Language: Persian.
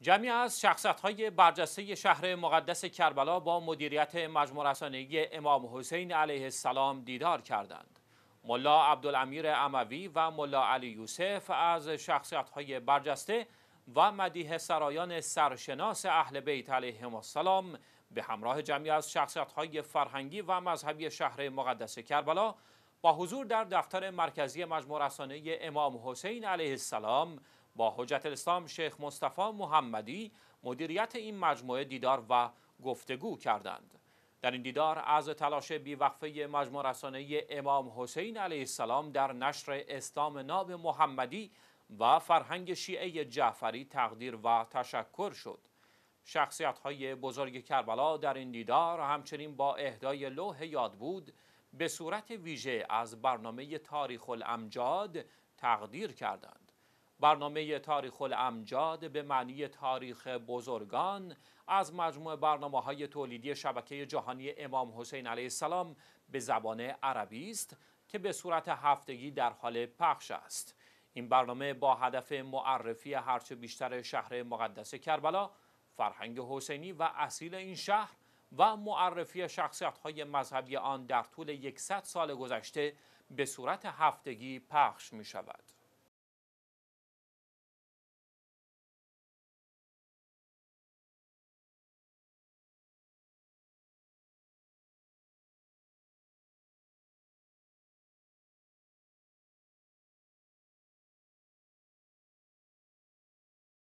جمعی از شخصت های برجسته شهر مقدس کربلا با مدیریت مجموع امام حسین علیه السلام دیدار کردند. ملا عبدالامیر اموی و ملا علی یوسف از شخصیت های برجسته و مدیه سرایان سرشناس اهل بیت علیه السلام به همراه جمعی از شخصیت های فرهنگی و مذهبی شهر مقدس کربلا با حضور در دفتر مرکزی مجموع امام حسین علیه السلام با حجت الاسلام شیخ مصطفی محمدی مدیریت این مجموعه دیدار و گفتگو کردند در این دیدار از تلاش بیوقفه مجموع رسانه امام حسین علیه السلام در نشر اسلام ناب محمدی و فرهنگ شیعه جعفری تقدیر و تشکر شد شخصیت های بزرگ کربلا در این دیدار همچنین با اهدای لوح یاد بود به صورت ویژه از برنامه تاریخ الامجاد تقدیر کردند برنامه تاریخ الامجاد به معنی تاریخ بزرگان از مجموع برنامه های تولیدی شبکه جهانی امام حسین علیه السلام به زبان عربی است که به صورت هفتگی در حال پخش است این برنامه با هدف معرفی هرچه بیشتر شهر مقدس کربلا فرهنگ حسینی و اصیل این شهر و معرفی شخصیت های مذهبی آن در طول 100 سال گذشته به صورت هفتگی پخش می شود.